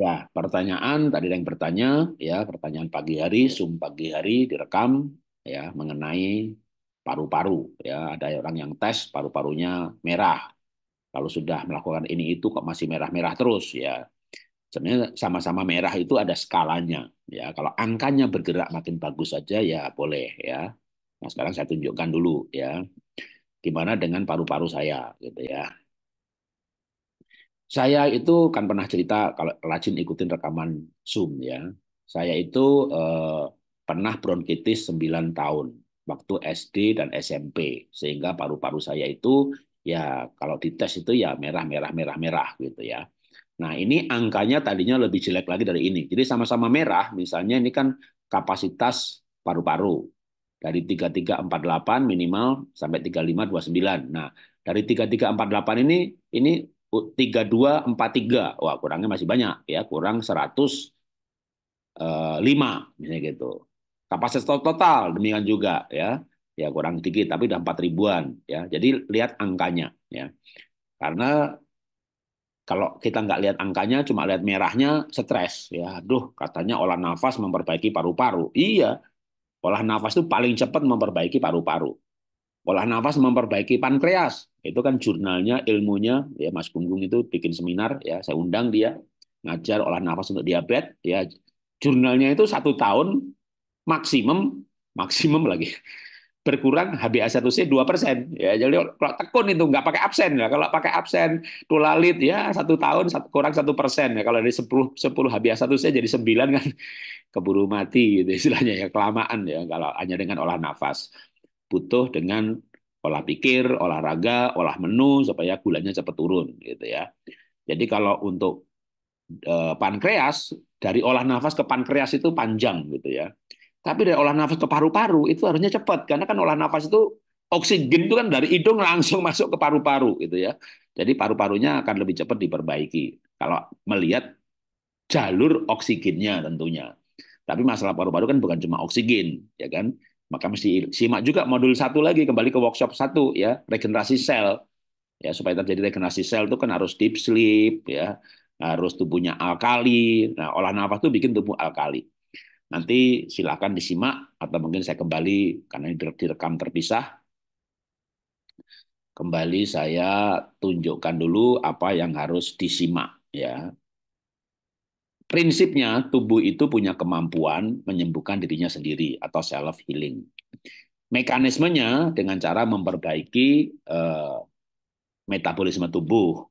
Ya, pertanyaan tadi yang bertanya, ya pertanyaan pagi hari, sum pagi hari direkam, ya mengenai paru-paru, ya ada orang yang tes paru-parunya merah. Kalau sudah melakukan ini itu kok masih merah-merah terus, ya sebenarnya sama-sama merah itu ada skalanya, ya kalau angkanya bergerak makin bagus saja ya boleh, ya. Nah sekarang saya tunjukkan dulu, ya gimana dengan paru-paru saya, gitu ya. Saya itu kan pernah cerita kalau rajin ikutin rekaman Zoom ya. Saya itu eh, pernah bronkitis 9 tahun waktu SD dan SMP sehingga paru-paru saya itu ya kalau dites itu ya merah merah merah merah gitu ya. Nah, ini angkanya tadinya lebih jelek lagi dari ini. Jadi sama-sama merah misalnya ini kan kapasitas paru-paru dari 3348 minimal sampai 3529. Nah, dari 3348 ini ini empat tiga Wah, kurangnya masih banyak ya, kurang 105 eh, misalnya gitu. Kapasitas total demikian juga ya. Ya kurang dikit tapi udah 4 ribuan ya. Jadi lihat angkanya ya. Karena kalau kita nggak lihat angkanya cuma lihat merahnya stres ya. Aduh, katanya olah nafas memperbaiki paru-paru. Iya. Olah nafas itu paling cepat memperbaiki paru-paru Olah nafas memperbaiki pankreas. Itu kan jurnalnya, ilmunya ya Mas Gunggung itu bikin seminar ya, saya undang dia ngajar olah nafas untuk diabetes ya. Jurnalnya itu satu tahun maksimum maksimum lagi berkurang HbA1c 2 persen ya jadi kalau tekun itu nggak pakai absen ya kalau pakai absen tulalit ya satu tahun kurang satu persen ya kalau dari 10 sepuluh HbA1c jadi 9 kan keburu mati gitu istilahnya ya kelamaan ya kalau hanya dengan olah nafas butuh dengan olah pikir, olahraga, olah menu supaya gulanya cepat turun gitu ya. Jadi kalau untuk e, pankreas dari olah nafas ke pankreas itu panjang gitu ya. Tapi dari olah nafas ke paru-paru itu harusnya cepat karena kan olah nafas itu oksigen itu kan dari hidung langsung masuk ke paru-paru gitu ya. Jadi paru-parunya akan lebih cepat diperbaiki kalau melihat jalur oksigennya tentunya. Tapi masalah paru-paru kan bukan cuma oksigen, ya kan? Maka mesti simak juga modul satu lagi kembali ke workshop satu ya regenerasi sel ya supaya terjadi regenerasi sel itu kan harus deep sleep ya harus tubuhnya alkali. Nah olah nafas itu bikin tubuh alkali. Nanti silakan disimak atau mungkin saya kembali karena ini direkam terpisah. Kembali saya tunjukkan dulu apa yang harus disimak ya prinsipnya tubuh itu punya kemampuan menyembuhkan dirinya sendiri atau self healing. Mekanismenya dengan cara memperbaiki eh, metabolisme tubuh,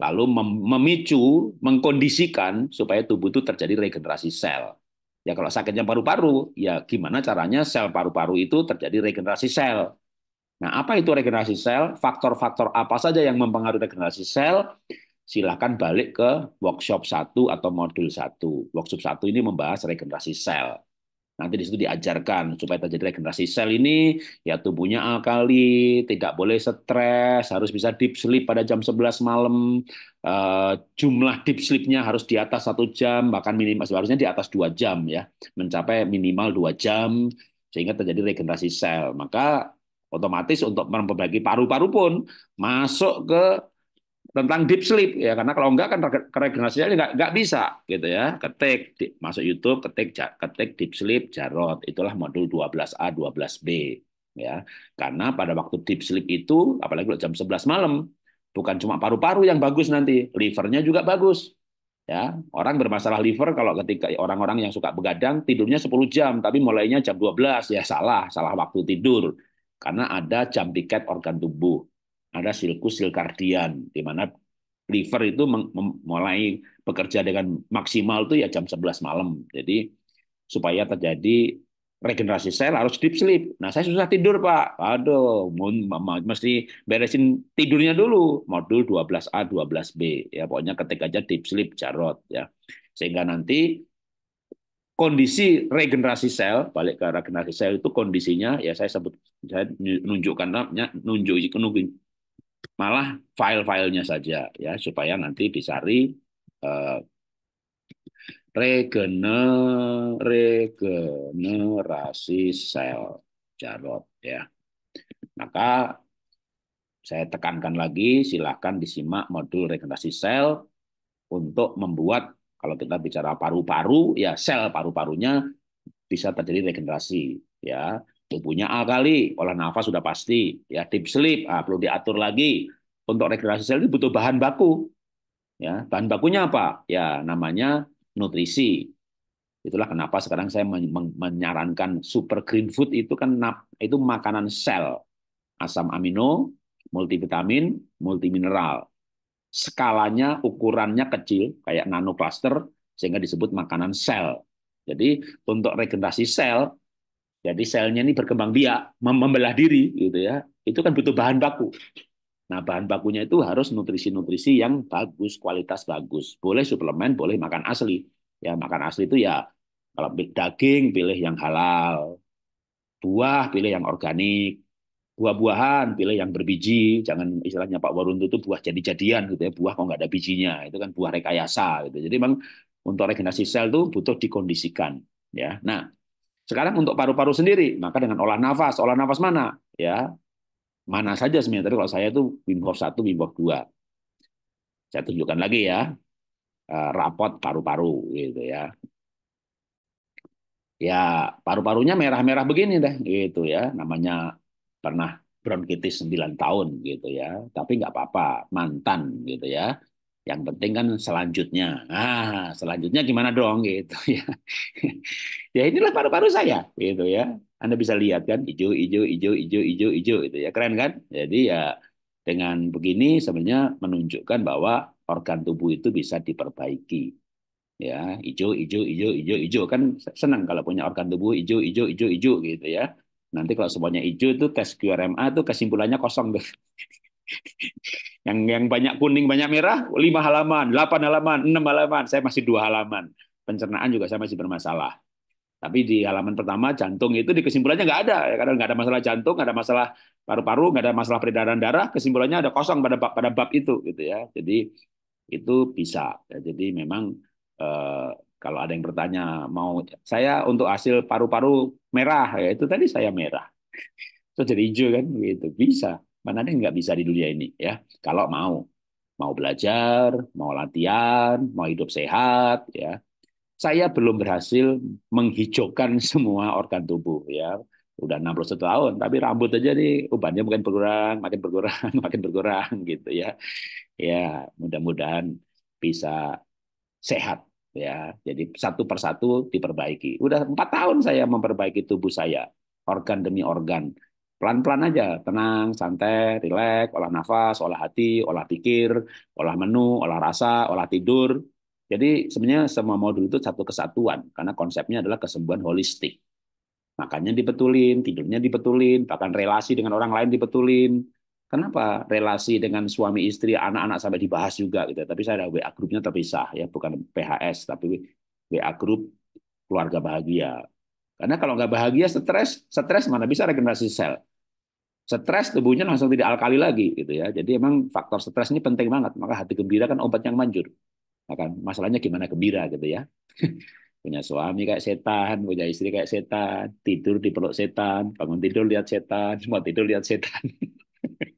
lalu mem memicu, mengkondisikan supaya tubuh itu terjadi regenerasi sel. Ya kalau sakitnya paru-paru, ya gimana caranya sel paru-paru itu terjadi regenerasi sel. Nah, apa itu regenerasi sel? Faktor-faktor apa saja yang mempengaruhi regenerasi sel? silakan balik ke workshop 1 atau modul 1. Workshop 1 ini membahas regenerasi sel. Nanti di situ diajarkan supaya terjadi regenerasi sel ini ya tubuhnya alkali, tidak boleh stres, harus bisa deep sleep pada jam 11 malam. Uh, jumlah deep sleep-nya harus di atas satu jam, bahkan minimal seharusnya di atas dua jam ya, mencapai minimal dua jam sehingga terjadi regenerasi sel. Maka otomatis untuk memperbaiki paru-paru pun masuk ke tentang deep sleep ya karena kalau enggak kan regenerasinya enggak enggak bisa gitu ya. Ketik di, masuk YouTube ketik ketik deep sleep Jarot itulah modul 12A 12B ya. Karena pada waktu deep sleep itu apalagi jam 11 malam bukan cuma paru-paru yang bagus nanti, livernya juga bagus. Ya, orang bermasalah liver kalau ketika orang-orang yang suka begadang tidurnya 10 jam tapi mulainya jam 12 ya salah, salah waktu tidur. Karena ada jam piket organ tubuh ada silkus silkardian di mana liver itu mulai bekerja dengan maksimal tuh ya jam 11 malam. Jadi supaya terjadi regenerasi sel harus deep sleep. Nah, saya susah tidur, Pak. Aduh, mesti beresin tidurnya dulu. Modul 12A, 12B. Ya, pokoknya ketik aja deep sleep jarot ya. Sehingga nanti kondisi regenerasi sel balik ke regenerasi sel itu kondisinya ya saya sebut saya nunjukkan nunjuk, malah file-filenya saja ya supaya nanti disari uh, eh, regenerasi sel jarot ya. Maka saya tekankan lagi silahkan disimak modul regenerasi sel untuk membuat kalau kita bicara paru-paru ya sel paru-parunya bisa terjadi regenerasi ya Tubuhnya A kali, olah nafas sudah pasti. Ya, deep sleep ah, perlu diatur lagi. Untuk regenerasi sel itu butuh bahan baku. Ya, bahan bakunya apa? Ya, namanya nutrisi. Itulah kenapa sekarang saya menyarankan super green food itu kan itu makanan sel. Asam amino, multivitamin, multimineral. Skalanya, ukurannya kecil, kayak nanoplaster, sehingga disebut makanan sel. Jadi untuk regenerasi sel jadi selnya ini berkembang biak, membelah diri gitu ya. Itu kan butuh bahan baku. Nah, bahan bakunya itu harus nutrisi-nutrisi yang bagus, kualitas bagus. Boleh suplemen, boleh makan asli. Ya, makan asli itu ya kalau daging pilih yang halal. Buah pilih yang organik. Buah-buahan pilih yang berbiji, jangan istilahnya Pak Warunto itu buah jadi-jadian gitu ya, buah kok nggak ada bijinya. Itu kan buah rekayasa gitu. Jadi memang untuk regenerasi sel itu butuh dikondisikan ya. Nah, sekarang untuk paru-paru sendiri, maka dengan olah nafas, olah nafas mana? Ya, mana saja sebenarnya. Tapi kalau saya itu Wim Hof 1, Wim Hof 2. Saya tunjukkan lagi ya, eh, rapot paru-paru gitu ya. Ya, paru-parunya merah-merah begini deh gitu ya. Namanya pernah bronkitis 9 tahun gitu ya. Tapi nggak apa-apa, mantan gitu ya. Yang penting kan selanjutnya. Ah, selanjutnya gimana dong gitu ya. ya inilah paru-paru saya gitu ya. Anda bisa lihat kan hijau hijau hijau hijau hijau hijau itu ya. Keren kan? Jadi ya dengan begini sebenarnya menunjukkan bahwa organ tubuh itu bisa diperbaiki. Ya, hijau hijau hijau hijau hijau kan senang kalau punya organ tubuh hijau hijau hijau hijau gitu ya. Nanti kalau semuanya hijau itu tes QRMA itu kesimpulannya kosong tuh yang yang banyak kuning banyak merah lima halaman, delapan halaman, enam halaman. Saya masih dua halaman. Pencernaan juga saya masih bermasalah. Tapi di halaman pertama jantung itu di kesimpulannya nggak ada. Ya, Karena nggak ada masalah jantung, nggak ada masalah paru-paru, nggak ada masalah peredaran darah. Kesimpulannya ada kosong pada bab, pada bab itu gitu ya. Jadi itu bisa. Ya, jadi memang eh, kalau ada yang bertanya mau saya untuk hasil paru-paru merah ya itu tadi saya merah itu jadi hijau kan gitu bisa Mana ada yang nggak bisa di dunia ini ya? Kalau mau, mau belajar, mau latihan, mau hidup sehat, ya. Saya belum berhasil menghijaukan semua organ tubuh ya. Udah 61 tahun, tapi rambut aja nih ubannya makin berkurang, makin berkurang, makin berkurang gitu ya. Ya, mudah-mudahan bisa sehat ya. Jadi satu persatu diperbaiki. Udah empat tahun saya memperbaiki tubuh saya, organ demi organ pelan-pelan aja, tenang, santai, rileks, olah nafas, olah hati, olah pikir, olah menu, olah rasa, olah tidur. Jadi sebenarnya semua modul itu satu kesatuan karena konsepnya adalah kesembuhan holistik. Makannya dibetulin, tidurnya dibetulin, bahkan relasi dengan orang lain dibetulin. Kenapa relasi dengan suami istri, anak-anak sampai dibahas juga gitu. Ya? Tapi saya ada WA grupnya terpisah ya, bukan PHS tapi WA grup keluarga bahagia. Karena kalau nggak bahagia, stres, stres mana bisa regenerasi sel stres tubuhnya langsung tidak alkali lagi gitu ya. Jadi emang faktor stres ini penting banget. Maka hati gembira kan obat yang manjur. Maka nah masalahnya gimana gembira gitu ya. punya suami kayak setan, punya istri kayak setan, tidur di peluk setan, bangun tidur lihat setan, semua tidur lihat setan.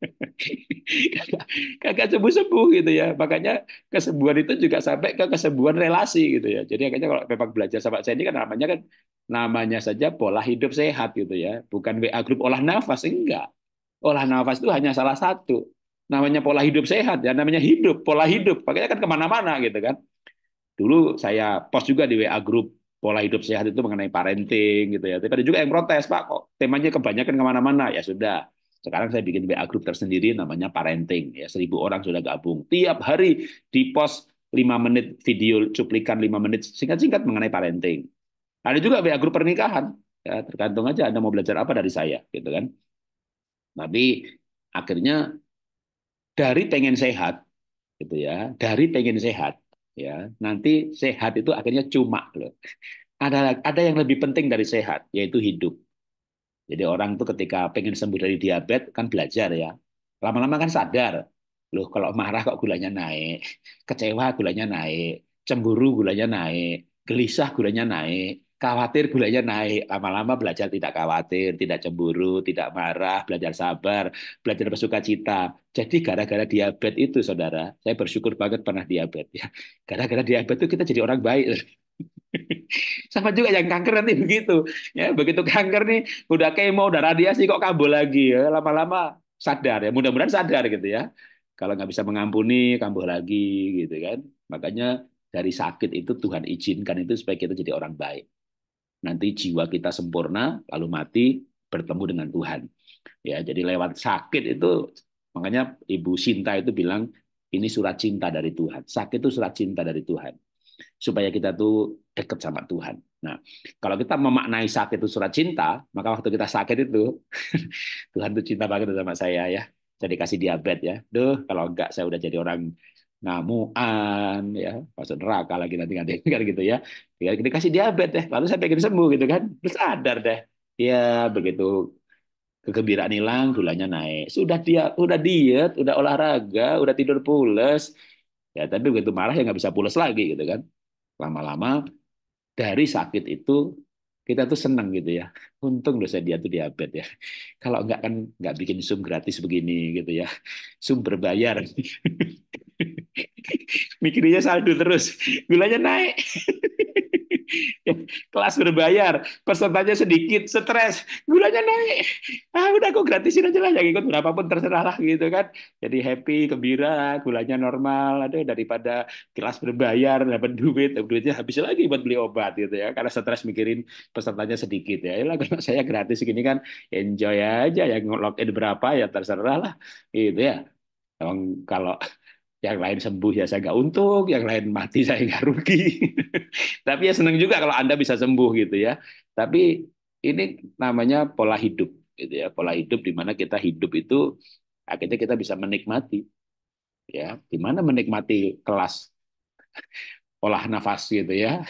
kagak sembuh-sembuh gitu ya. Makanya kesembuhan itu juga sampai ke kesembuhan relasi gitu ya. Jadi akhirnya kalau memang belajar sama saya ini kan namanya kan namanya saja pola hidup sehat gitu ya. Bukan WA grup olah nafas enggak olah nafas itu hanya salah satu. Namanya pola hidup sehat, ya namanya hidup, pola hidup. Makanya kan kemana-mana gitu kan. Dulu saya post juga di WA grup pola hidup sehat itu mengenai parenting gitu ya. Tapi ada juga yang protes, Pak kok temanya kebanyakan kemana-mana. Ya sudah, sekarang saya bikin WA grup tersendiri namanya parenting. Ya seribu orang sudah gabung. Tiap hari di post 5 menit video cuplikan 5 menit singkat-singkat mengenai parenting. Ada juga WA grup pernikahan. Ya, tergantung aja Anda mau belajar apa dari saya gitu kan. Tapi akhirnya dari pengen sehat, gitu ya, dari pengen sehat, ya, nanti sehat itu akhirnya cuma loh. Ada ada yang lebih penting dari sehat, yaitu hidup. Jadi orang tuh ketika pengen sembuh dari diabetes kan belajar ya. Lama-lama kan sadar, loh kalau marah kok gulanya naik, kecewa gulanya naik, cemburu gulanya naik, gelisah gulanya naik, khawatir gulanya naik lama-lama belajar tidak khawatir tidak cemburu tidak marah belajar sabar belajar bersuka cita jadi gara-gara diabetes itu saudara saya bersyukur banget pernah diabetes ya gara-gara diabetes itu kita jadi orang baik sama juga yang kanker nanti begitu ya begitu kanker nih udah kemo udah radiasi kok kambuh lagi ya lama-lama sadar ya mudah-mudahan sadar gitu ya kalau nggak bisa mengampuni kambuh lagi gitu kan makanya dari sakit itu Tuhan izinkan itu supaya kita jadi orang baik nanti jiwa kita sempurna lalu mati bertemu dengan Tuhan. Ya, jadi lewat sakit itu makanya Ibu Sinta itu bilang ini surat cinta dari Tuhan. Sakit itu surat cinta dari Tuhan. Supaya kita tuh dekat sama Tuhan. Nah, kalau kita memaknai sakit itu surat cinta, maka waktu kita sakit itu Tuhan tuh cinta banget sama saya ya. jadi kasih diabetes ya. Duh, kalau enggak saya udah jadi orang namuan ya masuk neraka lagi nanti nanti kan gitu ya dikasih diabetes deh lalu saya pengen sembuh gitu kan terus sadar deh ya begitu kegembiraan hilang gulanya naik sudah dia udah diet udah olahraga udah tidur pules ya tapi begitu marah ya nggak bisa pules lagi gitu kan lama-lama dari sakit itu kita tuh seneng gitu ya untung loh saya dia tuh diabetes ya kalau nggak kan nggak bikin sum gratis begini gitu ya sum berbayar Mikirnya saldo terus. Gulanya naik. Kelas berbayar, pesertanya sedikit, stres, gulanya naik. Ah, udah aku gratisin aja lah, yang ikut berapapun terserah lah gitu kan. Jadi happy, gembira, gulanya normal, ada daripada kelas berbayar dapat duit, duitnya habis lagi buat beli obat gitu ya. Karena stres mikirin pesertanya sedikit ya. lah kalau saya gratis gini kan enjoy aja yang login berapa ya terserah lah gitu ya. Emang kalau yang lain sembuh ya saya nggak untung, yang lain mati saya nggak rugi. Tapi ya seneng juga kalau Anda bisa sembuh gitu ya. Tapi ini namanya pola hidup gitu ya, pola hidup di mana kita hidup itu akhirnya kita bisa menikmati. Ya, di mana menikmati kelas olah nafas gitu ya.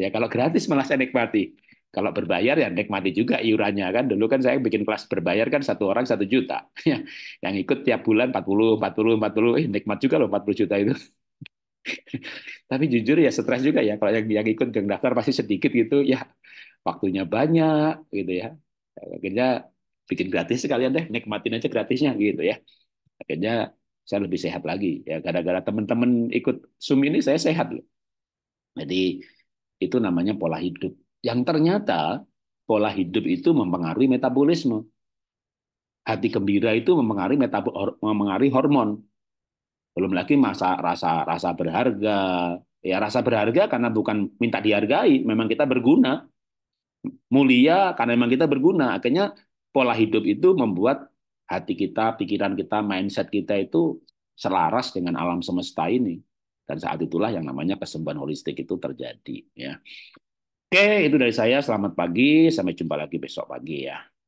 Ya kalau gratis malah saya nikmati kalau berbayar ya nikmati juga iurannya kan dulu kan saya bikin kelas berbayar kan satu orang satu juta ya, yang ikut tiap bulan 40 40 40 eh nikmat juga loh 40 juta itu tapi jujur ya stres juga ya kalau yang, yang ikut yang daftar pasti sedikit gitu ya waktunya banyak gitu ya akhirnya bikin gratis sekalian deh nikmatin aja gratisnya gitu ya akhirnya saya lebih sehat lagi ya gara-gara teman-teman ikut Zoom ini saya sehat loh jadi itu namanya pola hidup yang ternyata pola hidup itu mempengaruhi metabolisme. Hati gembira itu mempengaruhi metabol mempengaruhi hormon. Belum lagi masa rasa rasa berharga. Ya rasa berharga karena bukan minta dihargai, memang kita berguna. Mulia karena memang kita berguna. Akhirnya pola hidup itu membuat hati kita, pikiran kita, mindset kita itu selaras dengan alam semesta ini dan saat itulah yang namanya kesembuhan holistik itu terjadi ya Oke, itu dari saya. Selamat pagi. Sampai jumpa lagi besok pagi ya.